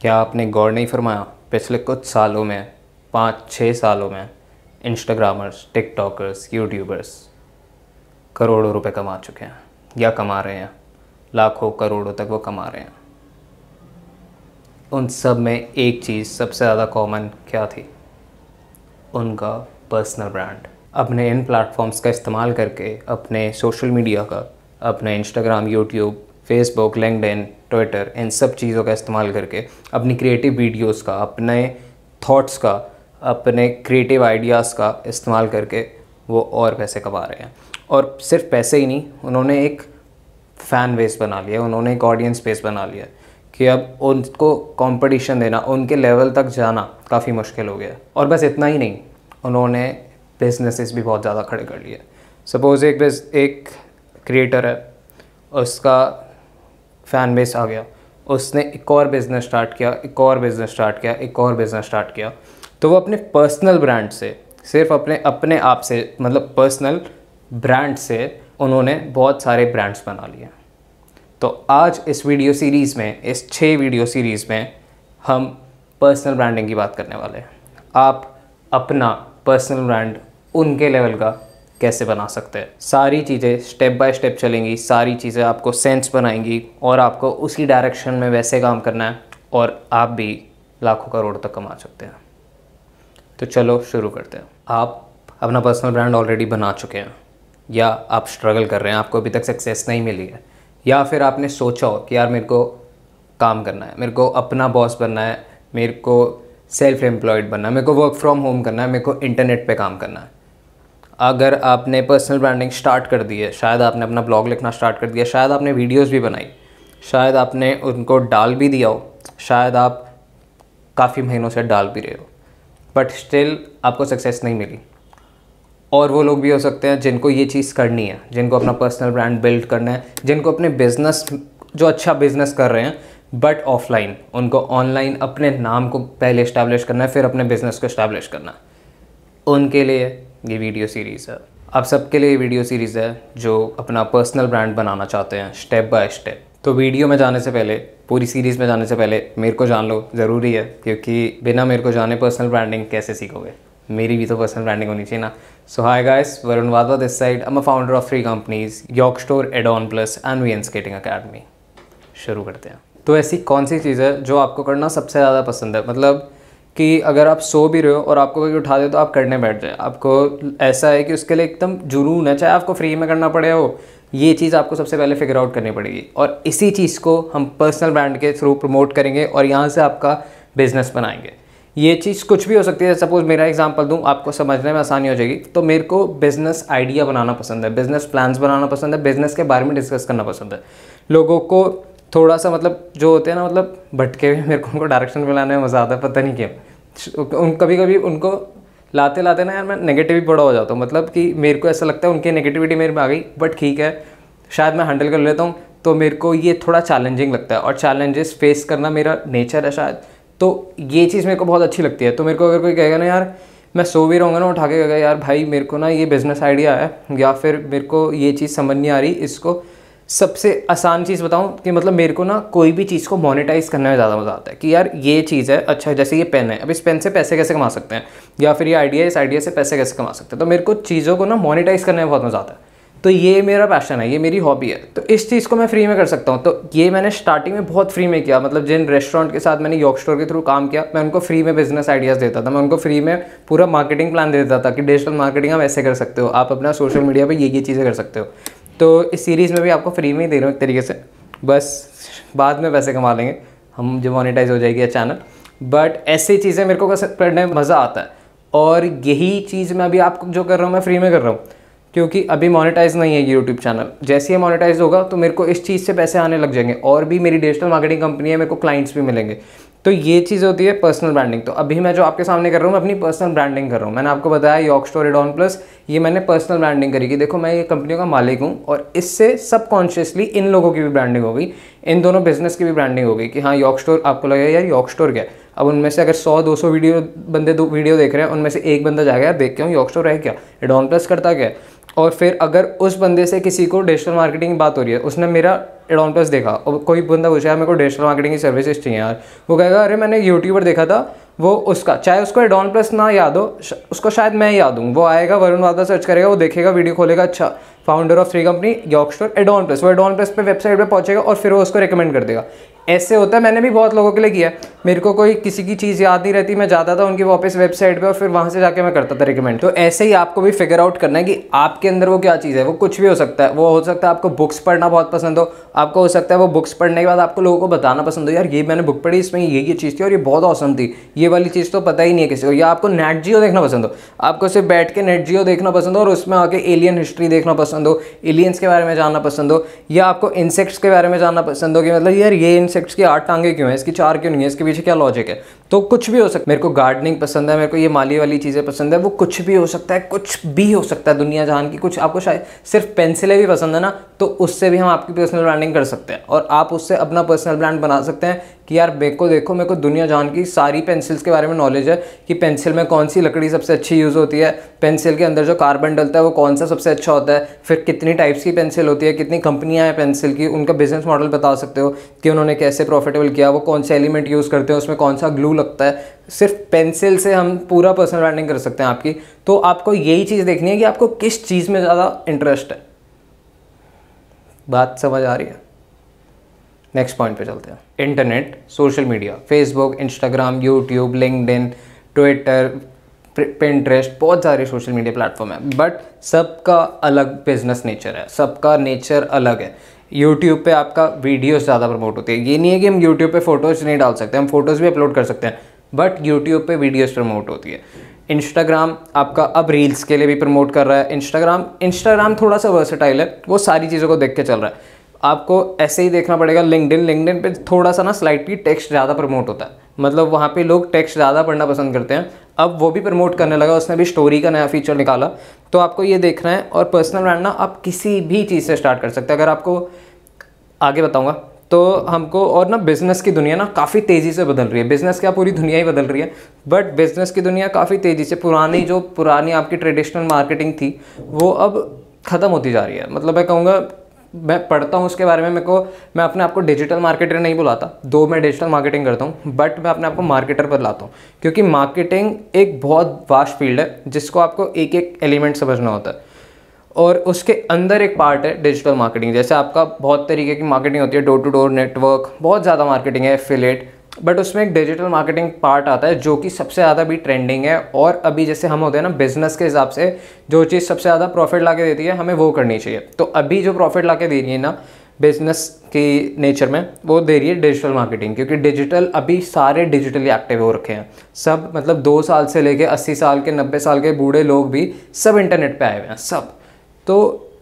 क्या आपने गौर नहीं फरमाया पिछले कुछ सालों में पाँच छः सालों में इंस्टाग्रामर्स टिकटॉकर्स यूट्यूबर्स करोड़ों रुपए कमा चुके हैं या कमा रहे हैं लाखों करोड़ों तक वो कमा रहे हैं उन सब में एक चीज़ सबसे ज़्यादा कॉमन क्या थी उनका पर्सनल ब्रांड अपने इन प्लेटफॉर्म्स का इस्तेमाल करके अपने सोशल मीडिया का अपने Instagram YouTube Facebook LinkedIn Twitter इन सब चीज़ों का इस्तेमाल करके अपनी क्रिएटिव वीडियोस का अपने थॉट्स का अपने क्रिएटिव आइडियाज़ का इस्तेमाल करके वो और पैसे कमा रहे हैं और सिर्फ पैसे ही नहीं उन्होंने एक फ़ैन बेस बना लिया उन्होंने एक ऑडियंस बेस बना लिया कि अब उनको कंपटीशन देना उनके लेवल तक जाना काफ़ी मुश्किल हो गया और बस इतना ही नहीं उन्होंने बिजनेसेस भी बहुत ज़्यादा खड़े कर लिए सपोज़ एक बिज एक क्रिएटर है उसका फैन बेस आ गया उसने एक और बिज़नेस स्टार्ट किया एक और बिज़नेस स्टार्ट किया एक और बिज़नेस स्टार्ट किया तो वो अपने पर्सनल ब्रांड से सिर्फ अपने अपने आप से मतलब पर्सनल ब्रांड से उन्होंने बहुत सारे ब्रांड्स बना लिए तो आज इस वीडियो सीरीज़ में इस छः वीडियो सीरीज़ में हम पर्सनल ब्रांडिंग की बात करने वाले हैं आप अपना पर्सनल ब्रांड उनके लेवल का कैसे बना सकते हैं सारी चीज़ें स्टेप बाय स्टेप चलेंगी सारी चीज़ें आपको सेंस बनाएंगी और आपको उसी डायरेक्शन में वैसे काम करना है और आप भी लाखों करोड़ तक कमा सकते हैं तो चलो शुरू करते हैं आप अपना पर्सनल ब्रांड ऑलरेडी बना चुके हैं या आप स्ट्रगल कर रहे हैं आपको अभी तक सक्सेस नहीं मिली है या फिर आपने सोचा हो कि यार मेरे को काम करना है मेरे को अपना बॉस बनना है मेरे को सेल्फ एम्प्लॉयड बनना है मेरे को वर्क फ्रॉम होम करना है मेरे को इंटरनेट पे काम करना है अगर आपने पर्सनल ब्रांडिंग स्टार्ट कर दी है शायद आपने अपना ब्लॉग लिखना स्टार्ट कर दिया शायद आपने वीडियोस भी बनाई शायद आपने उनको डाल भी दिया हो शायद आप काफ़ी महीनों से डाल भी रहे हो बट स्टिल आपको सक्सेस नहीं मिली और वो लोग भी हो सकते हैं जिनको ये चीज़ करनी है जिनको अपना पर्सनल ब्रांड बिल्ड करना है जिनको अपने बिजनेस जो अच्छा बिजनेस कर रहे हैं बट ऑफलाइन उनको ऑनलाइन अपने नाम को पहले इस्टेब्लिश करना है फिर अपने बिजनेस को इस्टेब्लिश करना है उनके लिए ये वीडियो सीरीज़ है आप सबके लिए वीडियो सीरीज़ है जो अपना पर्सनल ब्रांड बनाना चाहते हैं स्टेप बाय स्टेप तो वीडियो में जाने से पहले पूरी सीरीज़ में जाने से पहले मेरे को जान लो ज़रूरी है क्योंकि बिना मेरे को जाने पर्सनल ब्रांडिंग कैसे सीखोगे मेरी भी तो पर्सनल ब्रांडिंग होनी चाहिए ना so hi guys Varun Wadhwa this side am a founder of three companies यॉक store Addon plus and V N skating academy शुरू करते हैं तो ऐसी कौन सी चीज़ है जो आपको करना सबसे ज़्यादा पसंद है मतलब कि अगर आप सो भी रहे हो और आपको कोई उठा दे तो आप करने बैठ जाए आपको ऐसा है कि उसके लिए एकदम जुनून है चाहे आपको फ्री में करना पड़े हो ये चीज़ आपको सबसे पहले फिगर आउट करनी पड़ेगी और इसी चीज़ को हम पर्सनल ब्रांड के थ्रू प्रमोट करेंगे और यहाँ से आपका बिजनेस बनाएंगे ये चीज़ कुछ भी हो सकती है सपोज़ मेरा एग्जांपल दूँ आपको समझने में आसानी हो जाएगी तो मेरे को बिज़नेस आइडिया बनाना पसंद है बिज़नेस प्लान्स बनाना पसंद है बिज़नेस के बारे में डिस्कस करना पसंद है लोगों को थोड़ा सा मतलब जो होते हैं ना मतलब भटके हुए मेरे को उनको डायरेक्शन में लाने में मज़ा आता है पता नहीं क्या उन कभी कभी उनको लाते लाते ना यार मैं नेगेटिव भी बड़ा हो जाता हूँ मतलब कि मेरे को ऐसा लगता है उनकी नेगेटिविटी मेरे में आ गई बट ठीक है शायद मैं हैंडल कर लेता हूँ तो मेरे को ये थोड़ा चैलेंजिंग लगता है और चैलेंजेस फेस करना मेरा नेचर है शायद तो ये चीज़ मेरे को बहुत अच्छी लगती है तो मेरे को अगर कोई कहेगा ना यार मैं सो भी रहूँगा ना उठा के कहेगा यार भाई मेरे को ना ये बिज़नेस आइडिया है या फिर मेरे को ये चीज़ समझ नहीं आ रही इसको सबसे आसान चीज़ बताऊं कि मतलब मेरे को ना कोई भी चीज़ को मोनेटाइज करने में ज़्यादा मज़ा आता है कि यार ये चीज़ है अच्छा जैसे ये पेन है अब इस पेन से पैसे कैसे कमा सकते हैं या फिर ये आइडिया इस आइडिया से पैसे कैसे कमा सकते हैं तो मेरे को चीज़ों को ना मोनेटाइज करने में बहुत मज़ा आता है तो ये मेरा पैशन है ये मेरी हॉबी है तो इस चीज़ को मैं फ्री में कर सकता हूँ तो ये मैंने स्टार्टिंग में बहुत फ्री में किया मतलब जिन रेस्टोरेंट के साथ मैंने यॉक स्टोर के थ्रू काम किया मैं उनको फ्री में बिजनेस आइडियाज़ देता था मैं उनको फ्री में पूरा मार्केटिंग प्लान दे देता था कि डिजिटल मार्केटिंग आप ऐसे कर सकते हो आप अपना सोशल मीडिया पर ये ये चीज़ें कर सकते हो तो इस सीरीज़ में भी आपको फ्री में ही दे रहा हूँ एक तरीके से बस बाद में पैसे कमा लेंगे हम जो मोनिटाइज़ हो जाएगी या चैनल बट ऐसी चीज़ें मेरे को करने में मज़ा आता है और यही चीज़ मैं अभी आपको जो कर रहा हूँ मैं फ्री में कर रहा हूँ क्योंकि अभी मोनेटाइज नहीं है यूट्यूब चैनल जैसे ही मोनेटाइज होगा तो मेरे को इस चीज़ से पैसे आने लग जाएंगे और भी मेरी डिजिटल मार्केटिंग कंपनी है मेरे को क्लाइंट्स भी मिलेंगे तो ये चीज़ होती है पर्सनल ब्रांडिंग तो अभी मैं जो आपके सामने कर रहा हूँ मैं अपनी पर्सनल ब्रांडिंग कर रहा हूँ मैंने आपको बताया यॉक डॉन प्लस ये मैंने पर्सनल ब्रांडिंग करी कि देखो मैं ये कंपनियों का मालिक हूँ और इससे सबकॉन्शियसली इन लोगों की भी ब्रांडिंग हो गई इन दोनों बिजनेस की भी ब्रांडिंग हो गई कि हाँ यॉक स्टोर आपको लगेगा यार यॉक स्टोर क्या अब उनमें से अगर दो सौ वीडियो बंदे दो वीडियो देख रहे हैं उनमें से एक बंदा जाएगा यार देख के हूँ यॉक स्टोर है क्या एडॉन प्लस करता क्या और फिर अगर उस बंदे से किसी को डिजिटल मार्केटिंग की बात हो रही है उसने मेरा एडॉन प्लस देखा और कोई बंदा पूछा मेरे को डिजिटल मार्केटिंग की सर्विसेज चाहिए यार वो कहेगा अरे मैंने यूट्यूब पर देखा था वो उसका चाहे उसको एडॉन प्लस ना याद हो उसको शायद मैं याद हूँ वो आएगा वरुण वादा सर्च करेगा वो देखेगा वीडियो खोलेगा अच्छा founder of three company store Addon plus वो एडॉन प्लस पे वेबसाइट पे पहुंचेगा और फिर वो उसको रिकमेंड कर देगा ऐसे होता है मैंने भी बहुत लोगों के लिए किया मेरे को कोई किसी की चीज़ याद नहीं रहती मैं जाता था उनकी वापस वेबसाइट पे और फिर वहाँ से जाके मैं करता था रिकमेंड तो ऐसे ही आपको भी फिगर आउट करना है कि आपके अंदर वो क्या चीज़ है वो कुछ भी हो सकता है वो हो सकता है आपको बुक्स पढ़ना बहुत पसंद हो आपको हो सकता है वो बुक्स पढ़ने के बाद आपको लोगों को बताना पसंद हो यार ये मैंने बुक पढ़ी इसमें ये ये चीज़ थी और ये बहुत औसम थी ये वाली चीज़ तो पता ही नहीं है किसी को या आपको नेट जियो देखना पसंद हो आपको सिर्फ बैठ के नेट जियो देखना पसंद हो और उसमें आके एलियन हिस्ट्री देखना पसंद पसंद हो एलियंस के बारे में जानना पसंद हो या आपको इंसेक्ट्स के बारे में जानना पसंद हो कि मतलब यार ये इंसेक्ट्स की आठ टांगे क्यों है इसकी चार क्यों नहीं है इसके पीछे क्या लॉजिक है तो कुछ भी हो सकता है मेरे को गार्डनिंग पसंद है मेरे को ये माली वाली चीज़ें पसंद है वो कुछ भी हो सकता है कुछ भी हो सकता है दुनिया जहान की कुछ आपको शायद सिर्फ पेंसिलें भी पसंद है ना तो उससे भी हम आपकी पर्सनल ब्रांडिंग कर सकते हैं और आप उससे अपना पर्सनल ब्रांड बना सकते हैं कि यार मेरे को देखो मेरे को दुनिया जान की सारी पेंसिल्स के बारे में नॉलेज है कि पेंसिल में कौन सी लकड़ी सबसे अच्छी यूज़ होती है पेंसिल के अंदर जो कार्बन डलता है वो कौन सा सबसे अच्छा होता है फिर कितनी टाइप्स की पेंसिल होती है कितनी कंपनियाँ हैं पेंसिल की उनका बिजनेस मॉडल बता सकते हो कि उन्होंने कैसे प्रॉफिटेबल किया वो कौन से एलिमेंट यूज़ करते हैं उसमें कौन सा ग्लू लगता है सिर्फ पेंसिल से हम पूरा पर्सनल ब्रांडिंग कर सकते हैं आपकी तो आपको यही चीज़ देखनी है कि आपको किस चीज़ में ज़्यादा इंटरेस्ट है बात समझ आ रही है नेक्स्ट पॉइंट पे चलते हैं internet social media Facebook Instagram YouTube LinkedIn Twitter Pinterest बहुत सारे सोशल मीडिया प्लेटफॉर्म है बट सबका अलग बिजनेस नेचर है सबका नेचर अलग है यूट्यूब पे आपका वीडियोस ज़्यादा प्रमोट होती है ये नहीं है कि हम यूट्यूब पे फोटोज़ नहीं डाल सकते हम फोटोज़ भी अपलोड कर सकते हैं बट यूट्यूब पे वीडियोस प्रमोट होती है इंस्टाग्राम आपका अब रील्स के लिए भी प्रमोट कर रहा है इंस्टाग्राम इंस्टाग्राम थोड़ा सा वर्सेटाइल है वो सारी चीज़ों को देख के चल रहा है आपको ऐसे ही देखना पड़ेगा लिंकडिन लिंकडिन पे थोड़ा सा ना स्लाइटली टेक्स्ट ज़्यादा प्रमोट होता है मतलब वहाँ पे लोग टेक्स्ट ज़्यादा पढ़ना पसंद करते हैं अब वो भी प्रमोट करने लगा उसने भी स्टोरी का नया फीचर निकाला तो आपको ये देखना है और पर्सनल ब्रांड ना आप किसी भी चीज़ से स्टार्ट कर सकते हैं अगर आपको आगे बताऊँगा तो हमको और ना बिज़नेस की दुनिया ना काफ़ी तेज़ी से बदल रही है बिज़नेस क्या पूरी दुनिया ही बदल रही है बट बिज़नेस की दुनिया काफ़ी तेज़ी से पुरानी जो पुरानी आपकी ट्रेडिशनल मार्केटिंग थी वो अब ख़त्म होती जा रही है मतलब मैं कहूँगा मैं पढ़ता हूँ उसके बारे में मेरे को मैं अपने आपको डिजिटल मार्केटर नहीं बुलाता दो मैं डिजिटल मार्केटिंग करता हूँ बट मैं अपने आपको मार्केटर पर लाता हूँ क्योंकि मार्केटिंग एक बहुत वास्ट फील्ड है जिसको आपको एक एक एलिमेंट समझना होता है और उसके अंदर एक पार्ट है डिजिटल मार्केटिंग जैसे आपका बहुत तरीके की मार्केटिंग होती है डोर टू डोर नेटवर्क बहुत ज़्यादा मार्केटिंग है एफिलेट बट उसमें एक डिजिटल मार्केटिंग पार्ट आता है जो कि सबसे ज़्यादा भी ट्रेंडिंग है और अभी जैसे हम होते हैं ना बिजनेस के हिसाब से जो चीज़ सबसे ज़्यादा प्रॉफिट ला के देती है हमें वो करनी चाहिए तो अभी जो प्रॉफिट ला के दे रही है ना बिजनेस की नेचर में वो दे रही है डिजिटल मार्केटिंग क्योंकि डिजिटल अभी सारे डिजिटली एक्टिव हो रखे हैं सब मतलब दो साल से लेके अस्सी साल के नब्बे साल के बूढ़े लोग भी सब इंटरनेट पे आए हुए हैं सब तो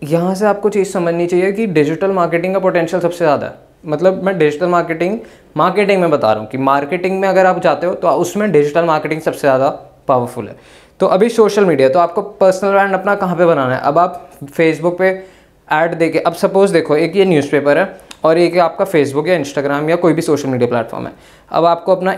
यहाँ से आपको चीज़ समझनी चाहिए कि डिजिटल मार्केटिंग का पोटेंशियल सबसे ज़्यादा है मतलब मैं डिजिटल मार्केटिंग मार्केटिंग में बता रहा हूँ कि मार्केटिंग में अगर आप जाते हो तो उसमें डिजिटल मार्केटिंग सबसे ज़्यादा पावरफुल है तो अभी सोशल मीडिया तो आपको पर्सनल ब्रांड अपना कहाँ पर बनाना है अब आप फेसबुक पर ऐड देके अब सपोज़ देखो एक ये न्यूज़पेपर है और एक आपका फेसबुक या इंस्टाग्राम या कोई भी सोशल मीडिया प्लेटफॉर्म है अब आपको अपना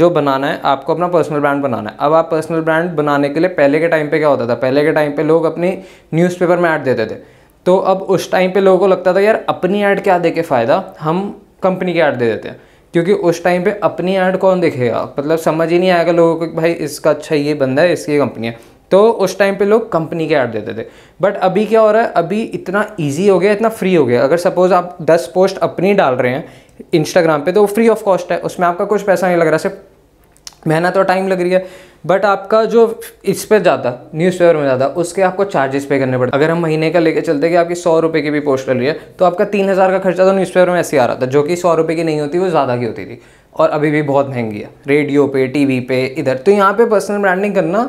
जो बनाना है आपको अपना पर्सनल ब्रांड बनाना है अब आप पर्सनल ब्रांड बनाने के लिए पहले के टाइम पे क्या होता था पहले के टाइम पे लोग अपनी न्यूज़पेपर में ऐड देते थे तो अब उस टाइम पे लोगों को लगता था यार अपनी ऐड क्या दे के फ़ायदा हम कंपनी की ऐड दे देते हैं क्योंकि उस टाइम पे अपनी ऐड कौन देखेगा मतलब समझ ही नहीं आएगा लोगों को भाई इसका अच्छा ये बंदा है इसकी कंपनी है तो उस टाइम पे लोग कंपनी के ऐड देते थे बट अभी क्या हो रहा है अभी इतना इजी हो गया इतना फ्री हो गया अगर सपोज़ आप 10 पोस्ट अपनी डाल रहे हैं इंस्टाग्राम पे तो वो फ्री ऑफ कॉस्ट है उसमें आपका कुछ पैसा नहीं लग रहा सिर्फ मेहनत और टाइम लग रही है बट आपका जो इस पर ज्यादा न्यूज़ पेपर में जाता उसके आपको चार्जेस पे करने पड़ते अगर हम महीने का लेके चलते कि आपकी सौ रुपये की भी पोस्टर ली है तो आपका तीन हज़ार का खर्चा तो न्यूज़ पेपर में ऐसे ही आ रहा था जो कि सौ रुपये की नहीं होती वो ज़्यादा की होती थी और अभी भी बहुत महंगी है रेडियो पे टीवी पे इधर तो यहाँ पे पर्सनल ब्रांडिंग करना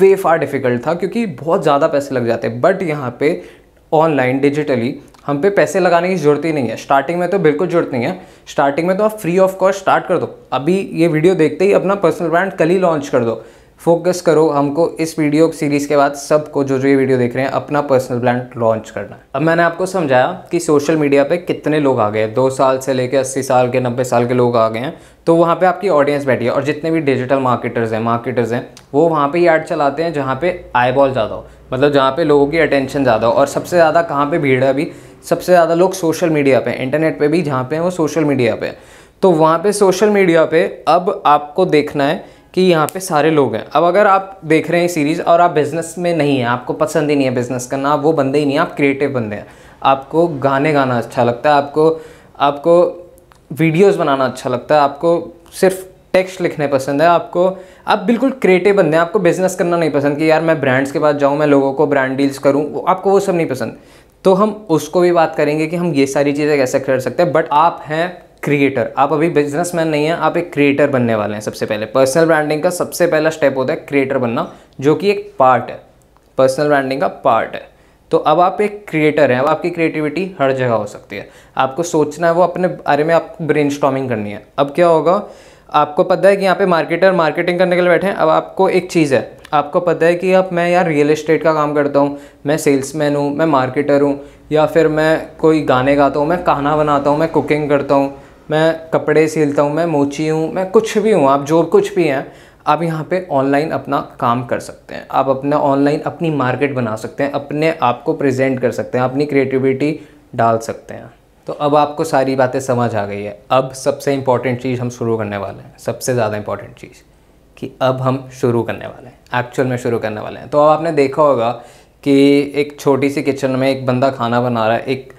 वे फार डिफ़िकल्ट था क्योंकि बहुत ज़्यादा पैसे लग जाते बट यहाँ पे ऑनलाइन डिजिटली हम पे पैसे लगाने की ज़रूरत ही नहीं है स्टार्टिंग में तो बिल्कुल ज़रूरत नहीं है स्टार्टिंग में तो आप फ्री ऑफ कॉस्ट स्टार्ट कर दो अभी ये वीडियो देखते ही अपना पर्सनल ब्रांड कल ही लॉन्च कर दो फोकस करो हमको इस वीडियो सीरीज़ के बाद सबको जो जो ये वीडियो देख रहे हैं अपना पर्सनल ब्रांड लॉन्च करना है अब मैंने आपको समझाया कि सोशल मीडिया पे कितने लोग आ गए हैं दो साल से लेकर अस्सी साल के नब्बे साल के लोग आ गए हैं तो वहाँ पे आपकी ऑडियंस बैठी है और जितने भी डिजिटल मार्केटर्स हैं मार्केटर्स हैं वो वहाँ पर ही ऐड चलाते हैं जहाँ पे आई ज़्यादा हो मतलब जहाँ पे लोगों की अटेंशन ज़्यादा हो और सबसे ज़्यादा कहाँ पे भीड़ है अभी सबसे ज़्यादा लोग सोशल मीडिया पे इंटरनेट पे भी जहाँ पे हैं वो सोशल मीडिया पे तो वहाँ पे सोशल मीडिया पे अब आपको देखना है कि यहाँ पे सारे लोग हैं अब अगर आप देख रहे हैं सीरीज़ और आप बिज़नेस में नहीं हैं आपको पसंद ही नहीं है बिज़नेस करना आप वो बंदे ही नहीं आप क्रिएटिव बंदे हैं आपको गाने गाना अच्छा लगता है आपको आपको वीडियोज़ बनाना अच्छा लगता है आपको सिर्फ टेक्स्ट लिखने पसंद है आपको आप बिल्कुल क्रिएटिव बंदे हैं आपको बिज़नेस करना नहीं पसंद कि यार मैं ब्रांड्स के पास जाऊँ मैं लोगों को ब्रांड डील्स करूँ आपको वो सब नहीं पसंद तो हम उसको भी बात करेंगे कि हम ये सारी चीज़ें कैसे कर सकते हैं बट आप हैं क्रिएटर आप अभी बिजनेसमैन नहीं हैं आप एक क्रिएटर बनने वाले हैं सबसे पहले पर्सनल ब्रांडिंग का सबसे पहला स्टेप होता है क्रिएटर बनना जो कि एक पार्ट है पर्सनल ब्रांडिंग का पार्ट है तो अब आप एक क्रिएटर हैं अब आपकी क्रिएटिविटी हर जगह हो सकती है आपको सोचना है वो अपने बारे में आपको ब्रेन करनी है अब क्या होगा आपको पता है कि यहाँ पे मार्केटर मार्केटिंग करने के लिए बैठे हैं अब आपको एक चीज़ है आपको पता है कि अब मैं यार रियल इस्टेट का काम करता हूँ मैं सेल्समैन हूँ मैं मार्केटर हूँ या फिर मैं कोई गाने गाता हूँ मैं खाना बनाता हूँ मैं कुकिंग करता हूँ मैं कपड़े सिलता हूँ मैं मोची हूँ मैं कुछ भी हूँ आप जो कुछ भी हैं आप यहाँ पे ऑनलाइन अपना काम कर सकते हैं आप अपना ऑनलाइन अपनी मार्केट बना सकते हैं अपने आप को प्रेजेंट कर सकते हैं अपनी क्रिएटिविटी डाल सकते हैं तो अब आपको सारी बातें समझ आ गई है अब सबसे इम्पॉर्टेंट चीज़ हम शुरू करने वाले हैं सबसे ज़्यादा इम्पॉर्टेंट चीज़ कि अब हम शुरू करने वाले हैं एक्चुअल में शुरू करने वाले हैं तो अब आपने देखा होगा कि एक छोटी सी किचन में एक बंदा खाना बना रहा है एक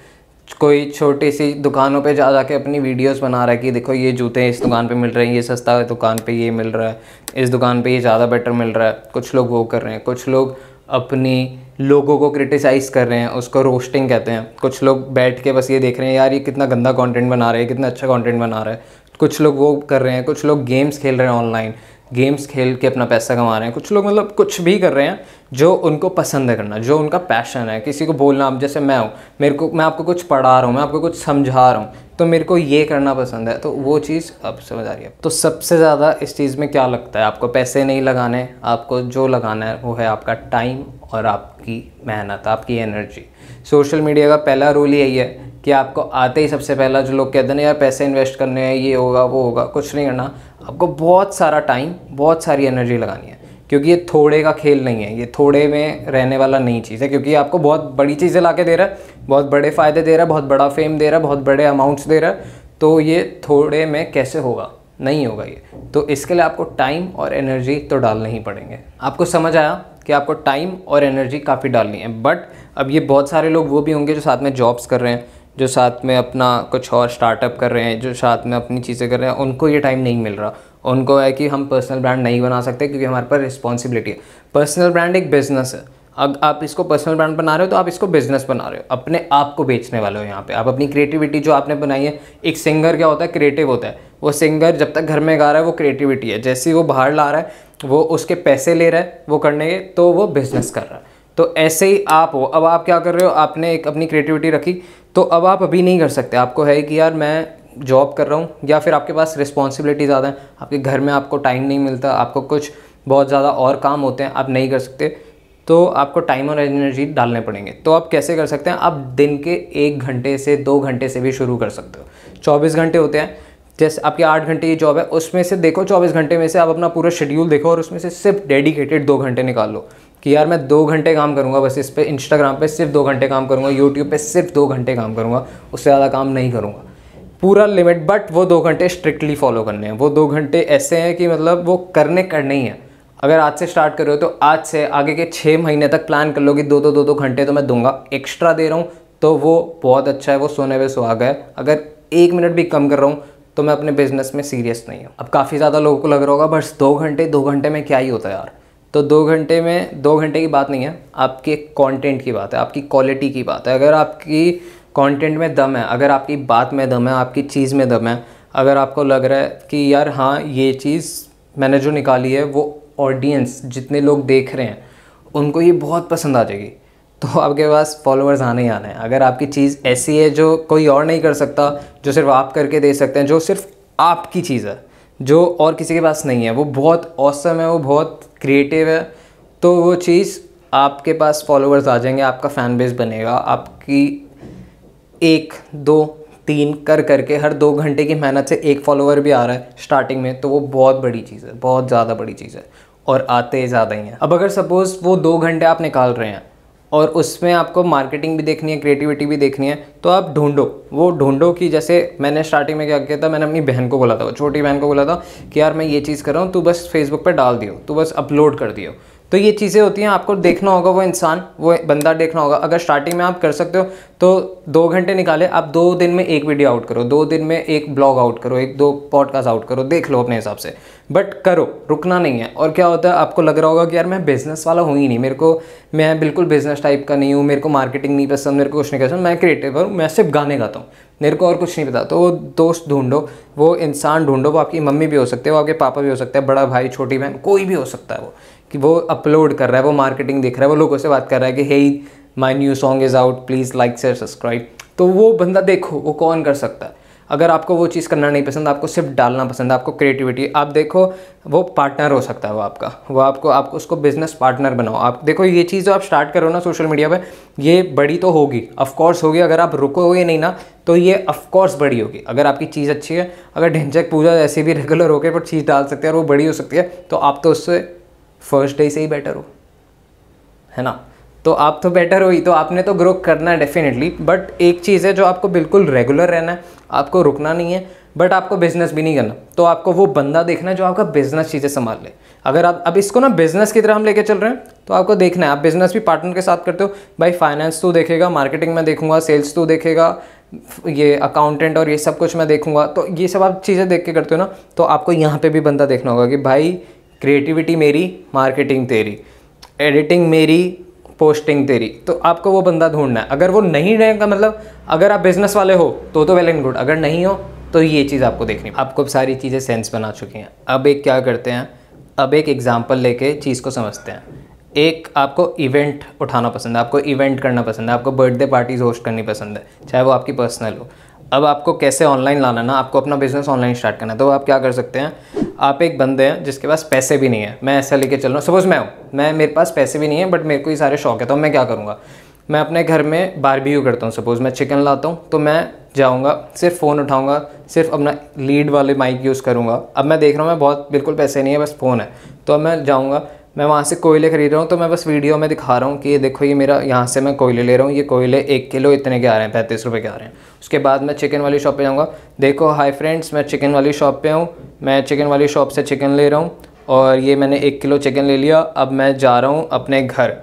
कोई छोटी सी दुकानों पे जा जाके अपनी वीडियोस बना रहा है कि देखो ये जूते इस दुकान पे मिल रहे हैं ये सस्ता है दुकान पे ये मिल रहा है इस दुकान पे ये ज़्यादा बेटर मिल रहा है कुछ लोग वो कर रहे हैं कुछ लोग अपनी लोगों को क्रिटिसाइज़ कर रहे हैं उसको रोस्टिंग कहते हैं कुछ लोग बैठ के बस ये देख रहे हैं यार ये कितना गंदा कॉन्टेंट बना रहे हैं कितना अच्छा कॉन्टेंट बना रहा है कुछ लोग वो कर रहे हैं कुछ लोग गेम्स खेल रहे हैं ऑनलाइन गेम्स खेल के अपना पैसा कमा रहे हैं कुछ लोग मतलब कुछ भी कर रहे हैं जो उनको पसंद है करना जो उनका पैशन है किसी को बोलना आप जैसे मैं हूँ मेरे को मैं आपको कुछ पढ़ा रहा हूँ मैं आपको कुछ समझा रहा हूँ तो मेरे को ये करना पसंद है तो वो चीज़ अब समझ आ रही है तो सबसे ज़्यादा इस चीज़ में क्या लगता है आपको पैसे नहीं लगाने आपको जो लगाना है वो है आपका टाइम और आपकी मेहनत आपकी एनर्जी सोशल मीडिया का पहला रूल यही है कि आपको आते ही सबसे पहला जो लोग कहते हैं यार पैसे इन्वेस्ट करने हैं ये होगा वो होगा कुछ नहीं करना आपको बहुत सारा टाइम बहुत सारी एनर्जी लगानी है क्योंकि ये थोड़े का खेल नहीं है ये थोड़े में रहने वाला नई चीज़ है क्योंकि आपको बहुत बड़ी चीज़ें ला के दे रहा है बहुत बड़े फ़ायदे दे रहा है बहुत बड़ा फेम दे रहा है बहुत बड़े अमाउंट्स दे रहा है तो ये थोड़े में कैसे होगा नहीं होगा ये तो इसके लिए आपको टाइम और एनर्जी तो डालने ही पड़ेंगे आपको समझ आया कि आपको टाइम और एनर्जी काफ़ी डालनी है बट अब ये बहुत सारे लोग वो भी होंगे जो साथ में जॉब्स कर रहे हैं जो साथ में अपना कुछ और स्टार्टअप कर रहे हैं जो साथ में अपनी चीज़ें कर रहे हैं उनको ये टाइम नहीं मिल रहा उनको है कि हम पर्सनल ब्रांड नहीं बना सकते क्योंकि हमारे पास रिस्पॉन्सिबिलिटी है पर्सनल ब्रांड एक बिज़नेस है अब आप इसको पर्सनल ब्रांड बना रहे हो तो आप इसको बिजनेस बना रहे हो अपने आप को बेचने वाले हो यहाँ पे आप अपनी क्रिएटिविटी जो आपने बनाई है एक सिंगर क्या होता है क्रिएटिव होता है वो सिंगर जब तक घर में गा रहा है वो क्रिएटिविटी है जैसे ही वो बाहर ला रहा है वो उसके पैसे ले रहा है वो करने के तो वो बिज़नेस कर रहा है तो ऐसे ही आप हो अब आप क्या कर रहे हो आपने एक अपनी क्रिएटिविटी रखी तो अब आप अभी नहीं कर सकते आपको है कि यार मैं जॉब कर रहा हूँ या फिर आपके पास रिस्पॉन्सिबिलिटी ज़्यादा है आपके घर में आपको टाइम नहीं मिलता आपको कुछ बहुत ज़्यादा और काम होते हैं आप नहीं कर सकते तो आपको टाइम और एनर्जी डालने पड़ेंगे तो आप कैसे कर सकते हैं आप दिन के एक घंटे से दो घंटे से भी शुरू कर सकते हो चौबीस घंटे होते हैं जैसे आपके आठ घंटे की जॉब है उसमें से देखो चौबीस घंटे में से आप अपना पूरा शेड्यूल देखो और उसमें से सिर्फ डेडिकेटेड दो घंटे निकाल लो कि यार मैं दो घंटे काम करूँगा बस इस पर इंस्टाग्राम पर सिर्फ दो घंटे काम करूँगा यूट्यूब पर सिर्फ दो घंटे काम करूँगा उससे ज़्यादा काम नहीं करूँगा पूरा लिमिट बट वो दो घंटे स्ट्रिक्टली फॉलो करने हैं वो दो घंटे ऐसे हैं कि मतलब वो करने करने ही हैं अगर आज से स्टार्ट कर रहे हो तो आज से आगे के छः महीने तक प्लान कर लो कि दो दो दो दो घंटे तो मैं दूंगा एक्स्ट्रा दे रहा हूँ तो वो बहुत अच्छा है वो सोने सो आ गए अगर एक मिनट भी कम कर रहा हूँ तो मैं अपने बिजनेस में सीरियस नहीं हूँ अब काफ़ी ज़्यादा लोगों को लग रहा होगा बस दो घंटे दो घंटे में क्या ही होता है यार तो दो घंटे में दो घंटे की बात नहीं है आपके कंटेंट की बात है आपकी क्वालिटी की बात है अगर आपकी कंटेंट में दम है अगर आपकी बात में दम है आपकी चीज़ में दम है अगर आपको लग रहा है कि यार हाँ ये चीज़ मैंने जो निकाली है वो ऑडियंस जितने लोग देख रहे हैं उनको ये बहुत पसंद आ जाएगी तो आपके पास फॉलोअर्स आने ही आने हैं अगर आपकी चीज़ ऐसी है जो कोई और नहीं कर सकता जो सिर्फ आप करके दे सकते हैं जो सिर्फ आपकी चीज़ है जो और किसी के पास नहीं है वो बहुत औसम है वो बहुत क्रिएटिव है तो वो चीज़ आपके पास फॉलोअर्स आ जाएंगे आपका फ़ैन बेस बनेगा आपकी एक दो तीन कर करके हर दो घंटे की मेहनत से एक फॉलोअर भी आ रहा है स्टार्टिंग में तो वो बहुत बड़ी चीज़ है बहुत ज़्यादा बड़ी चीज़ है और आते ज़्यादा ही हैं अब अगर सपोज़ वो दो घंटे आप निकाल रहे हैं और उसमें आपको मार्केटिंग भी देखनी है क्रिएटिविटी भी देखनी है तो आप ढूंढो वो ढूंढो कि जैसे मैंने स्टार्टिंग में क्या किया था मैंने अपनी बहन को बोला था छोटी बहन को बोला था कि यार मैं ये चीज़ कर रहा हूँ तू बस फेसबुक पर डाल दियो तू बस अपलोड कर दियो तो ये चीज़ें होती हैं आपको देखना होगा वो इंसान वो बंदा देखना होगा अगर स्टार्टिंग में आप कर सकते हो तो दो घंटे निकाले आप दो दिन में एक वीडियो आउट करो दो दिन में एक ब्लॉग आउट करो एक दो पॉडकास्ट आउट करो देख लो अपने हिसाब से बट करो रुकना नहीं है और क्या होता है आपको लग रहा होगा कि यार मैं बिज़नेस वाला हूँ ही नहीं मेरे को मैं बिल्कुल बिज़नेस टाइप का नहीं हूँ मेरे को मार्केटिंग नहीं पसंद मेरे को कुछ नहीं पसंद मैं क्रिएटिव हूँ मैं सिर्फ गाने गाता हूँ मेरे को और कुछ नहीं पता तो वो दोस्त ढूंढो वो इंसान ढूंढो वो आपकी मम्मी भी हो सकते हैं वो आपके पापा भी हो सकते हैं बड़ा भाई छोटी बहन कोई भी हो सकता है वो कि वो अपलोड कर रहा है वो मार्केटिंग देख रहा है वो लोगों से बात कर रहा है कि hey my new song is out please like share subscribe तो वो बंदा देखो वो कौन कर सकता है अगर आपको वो चीज़ करना नहीं पसंद आपको सिर्फ डालना पसंद है आपको क्रिएटिविटी आप देखो वो पार्टनर हो सकता है वो आपका वो आपको आपको उसको बिजनेस पार्टनर बनाओ आप देखो ये चीज़ जो आप स्टार्ट करो ना सोशल मीडिया पर ये बड़ी तो होगी ऑफकोर्स होगी अगर आप रुकोगे नहीं ना तो ये ऑफकोर्स बड़ी होगी अगर आपकी चीज़ अच्छी है अगर ढिंचक पूजा ऐसे भी रेगुलर होकर पर चीज़ डाल सकते हैं और वो बड़ी हो सकती है तो आप तो उससे फर्स्ट डे से ही बेटर हो है ना तो आप तो बेटर हो ही तो आपने तो ग्रो करना है डेफिनेटली बट एक चीज़ है जो आपको बिल्कुल रेगुलर रहना है आपको रुकना नहीं है बट आपको बिजनेस भी नहीं करना तो आपको वो बंदा देखना है जो आपका बिजनेस चीज़ें संभाल ले अगर आप अब इसको ना बिजनेस की तरह हम लेके चल रहे हैं तो आपको देखना है आप बिजनेस भी पार्टनर के साथ करते हो भाई फाइनेंस तो देखेगा मार्केटिंग में देखूंगा सेल्स तो देखेगा ये अकाउंटेंट और ये सब कुछ मैं देखूंगा तो ये सब आप चीज़ें देख के करते हो ना तो आपको यहाँ पे भी बंदा देखना होगा कि भाई क्रिएटिविटी मेरी मार्केटिंग तेरी एडिटिंग मेरी पोस्टिंग तेरी तो आपको वो बंदा ढूंढना है अगर वो नहीं रहेगा मतलब अगर आप बिजनेस वाले हो तो तो वेल एंड गुड अगर नहीं हो तो ये चीज़ आपको देखनी आपको अब सारी चीज़ें सेंस बना चुकी हैं अब एक क्या करते हैं अब एक एग्ज़ाम्पल लेके चीज़ को समझते हैं एक आपको इवेंट उठाना पसंद है आपको इवेंट करना पसंद है आपको बर्थडे पार्टीज़ होस्ट करनी पसंद है चाहे वो आपकी पर्सनल हो अब आपको कैसे ऑनलाइन लाना ना आपको अपना बिज़नेस ऑनलाइन स्टार्ट करना है तो आप क्या कर सकते हैं आप एक बंदे हैं जिसके पास पैसे भी नहीं है मैं ऐसा लेके चल रहा हूँ सपोज़ मैं हूँ मैं मेरे पास पैसे भी नहीं है बट मेरे को ये सारे शौक है तो मैं क्या करूँगा मैं अपने घर में बारबेक्यू करता हूँ सपोज़ मैं चिकन लाता हूँ तो मैं जाऊँगा सिर्फ फ़ोन उठाऊँगा सिर्फ अपना लीड वाले माइक यूज़ करूँगा अब मैं देख रहा हूँ मैं बहुत बिल्कुल पैसे नहीं है बस फ़ोन है तो अब मैं जाऊँगा मैं वहाँ से कोयले ख़रीद रहा हूँ तो मैं बस वीडियो में दिखा रहा हूँ कि ये देखो ये मेरा यहाँ से मैं कोयले ले रहा हूँ ये कोयले एक किलो इतने के आ रहे हैं पैंतीस रुपये के आ रहे हैं उसके बाद मैं चिकन वाली शॉप पे जाऊँगा देखो हाय फ्रेंड्स मैं चिकन वाली शॉप पे हूँ मैं चिकन वाली शॉप से चिकन ले रहा हूँ और ये मैंने एक किलो चिकन ले लिया अब मैं जा रहा हूँ अपने घर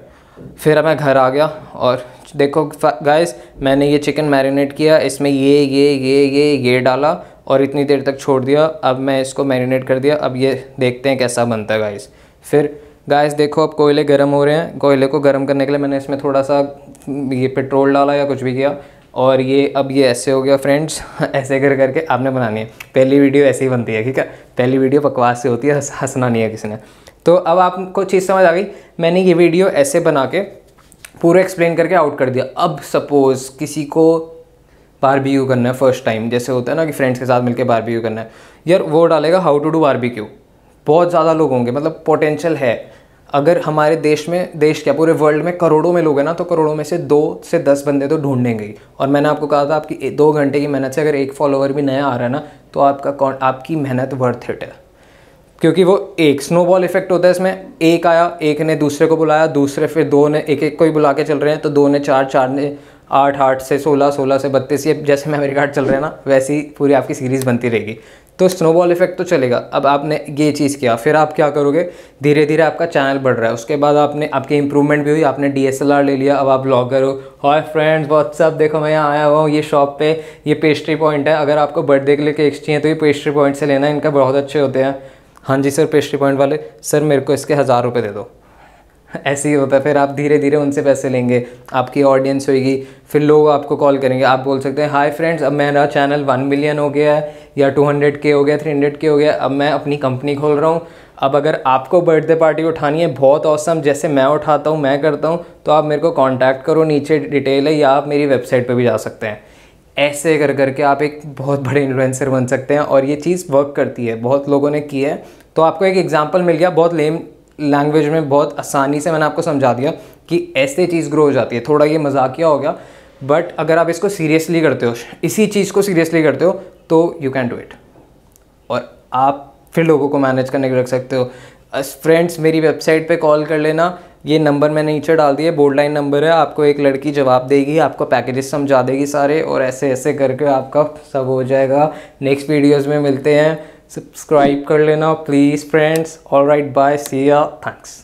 फिर मैं घर आ गया और देखो गाइस मैंने ये चिकन मैरिनेट किया इसमें ये ये ये ये ये डाला और इतनी देर तक छोड़ दिया अब मैं इसको मैरिनेट कर दिया अब ये देखते हैं कैसा बनता है गाइस फिर गाइस देखो अब कोयले गर्म हो रहे हैं कोयले को गर्म करने के लिए मैंने इसमें थोड़ा सा ये पेट्रोल डाला या कुछ भी किया और ये अब ये ऐसे हो गया फ्रेंड्स ऐसे कर करके आपने बनानी है पहली वीडियो ऐसे ही बनती है ठीक है पहली वीडियो बकवास से होती है हंसना नहीं है किसी ने तो अब आपको चीज़ समझ आ गई मैंने ये वीडियो ऐसे बना के पूरा एक्सप्लेन करके आउट कर दिया अब सपोज़ किसी को बारबेक्यू करना है फर्स्ट टाइम जैसे होता है ना कि फ्रेंड्स के साथ मिलकर बारबेक्यू करना है यार वो डालेगा हाउ टू डू बारबेक्यू बहुत ज़्यादा लोग होंगे मतलब पोटेंशियल है अगर हमारे देश में देश क्या पूरे वर्ल्ड में करोड़ों में लोग हैं ना तो करोड़ों में से दो से दस बंदे तो ढूंढेंगे और मैंने आपको कहा था आपकी दो घंटे की मेहनत से अगर एक फॉलोवर भी नया आ रहा है ना तो आपका कौन आपकी मेहनत वर्थ इट है क्योंकि वो एक स्नोबॉल इफेक्ट होता है इसमें एक आया एक ने दूसरे को बुलाया दूसरे फिर दो ने एक एक को ही बुला के चल रहे हैं तो दो ने चार चार ने आठ आठ से सोलह सोलह से बत्तीस ये जैसे मेमरी कार्ड चल रहे हैं ना वैसी पूरी आपकी सीरीज़ बनती रहेगी तो स्नोबॉल इफेक्ट तो चलेगा अब आपने ये चीज़ किया फिर आप क्या करोगे धीरे धीरे आपका चैनल बढ़ रहा है उसके बाद आपने आपकी इंप्रूवमेंट भी हुई आपने डी ले लिया अब आप ब्लॉगर हो हाय फ्रेंड्स व्हाट्सअप देखो मैं यहाँ आया हुआ हूँ ये शॉप पे ये पेस्ट्री पॉइंट है अगर आपको बर्थडे के लिए केक्स चाहिए तो ये पेस्ट्री पॉइंट से लेना इनका बहुत अच्छे होते हैं हाँ जी सर पेस्ट्री पॉइंट वाले सर मेरे को इसके हज़ार रुपये दे दो ऐसे ही होता है फिर आप धीरे धीरे उनसे पैसे लेंगे आपकी ऑडियंस होगी फिर लोग आपको कॉल करेंगे आप बोल सकते हैं हाय फ्रेंड्स अब मेरा चैनल वन मिलियन हो गया है या टू हंड्रेड के हो गया थ्री हंड्रेड के हो गया अब मैं अपनी कंपनी खोल रहा हूँ अब अगर आपको बर्थडे पार्टी उठानी है बहुत औसम जैसे मैं उठाता हूँ मैं करता हूँ तो आप मेरे को कॉन्टैक्ट करो नीचे डिटेल है या आप मेरी वेबसाइट पर भी जा सकते हैं ऐसे कर करके आप एक बहुत बड़े इन्फ्लुएंसर बन सकते हैं और ये चीज़ वर्क करती है बहुत लोगों ने की है तो आपको एक एग्जाम्पल मिल गया बहुत लेम लैंग्वेज में बहुत आसानी से मैंने आपको समझा दिया कि ऐसे चीज़ ग्रो हो जाती है थोड़ा ये मजाकिया हो गया बट अगर आप इसको सीरियसली करते हो इसी चीज़ को सीरियसली करते हो तो यू कैन डू इट और आप फिर लोगों को मैनेज करने के रख सकते हो फ्रेंड्स मेरी वेबसाइट पे कॉल कर लेना ये नंबर मैंने नीचे डाल दिया बोर्ड लाइन नंबर है आपको एक लड़की जवाब देगी आपको पैकेजेस समझा देगी सारे और ऐसे ऐसे करके आपका सब हो जाएगा नेक्स्ट वीडियोज़ में मिलते हैं सब्सक्राइब कर लेना please friends all right bye see ya thanks